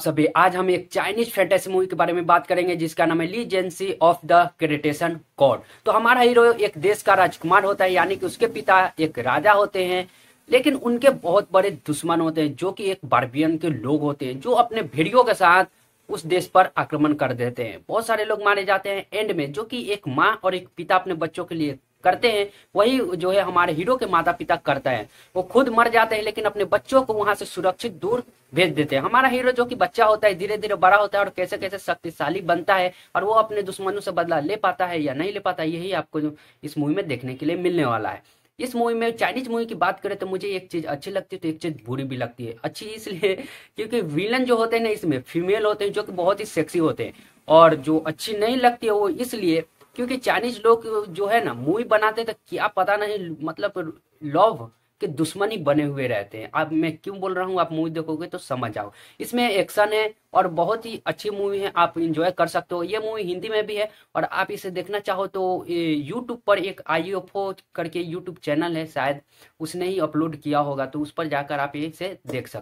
सभी आज हम एक चाइनीज फैंटेसी मूवी के बारे में बात करेंगे जिसका नाम है legacy of the creation code तो हमारा हीरो एक देश का राजकुमार होता है यानी कि उसके पिता एक राजा होते हैं लेकिन उनके बहुत बड़े दुश्मन होते हैं जो कि एक बार्बियन के लोग होते हैं जो अपने भेड़ियों के साथ उस देश पर आक्रमण कर देते हैं बहुत सारे लोग मारे जाते हैं एंड में जो कि एक माँ और एक पिता अपने बच्चों के लिए करते हैं वही जो है हमारे हीरो के माता पिता करता है वो खुद मर जाते हैं लेकिन अपने बच्चों को वहां से सुरक्षित दूर भेज देते हैं हमारा हीरो जो कि बच्चा होता है धीरे धीरे बड़ा होता है और कैसे कैसे शक्तिशाली बनता है और वो अपने दुश्मनों से बदला ले पाता है या नहीं ले पाता यही आपको इस मूवी में देखने के लिए मिलने वाला है इस मूवी में चाइनीज मूवी की बात करें तो मुझे एक चीज अच्छी लगती है तो एक चीज बुरी भी लगती है अच्छी इसलिए क्योंकि विलन जो होते हैं ना इसमें फीमेल होते हैं जो कि बहुत ही सेक्सी होते हैं और जो अच्छी नहीं लगती है वो इसलिए क्योंकि चाइनीज लोग जो है ना मूवी बनाते तो क्या पता नहीं मतलब लव के दुश्मनी बने हुए रहते हैं अब मैं क्यों बोल रहा हूँ आप मूवी देखोगे तो समझ आओ इसमें एक्शन है और बहुत ही अच्छी मूवी है आप इंजॉय कर सकते हो ये मूवी हिंदी में भी है और आप इसे देखना चाहो तो यूट्यूब पर एक आई करके यूट्यूब चैनल है शायद उसने ही अपलोड किया होगा तो उस पर जाकर आप इसे देख सकते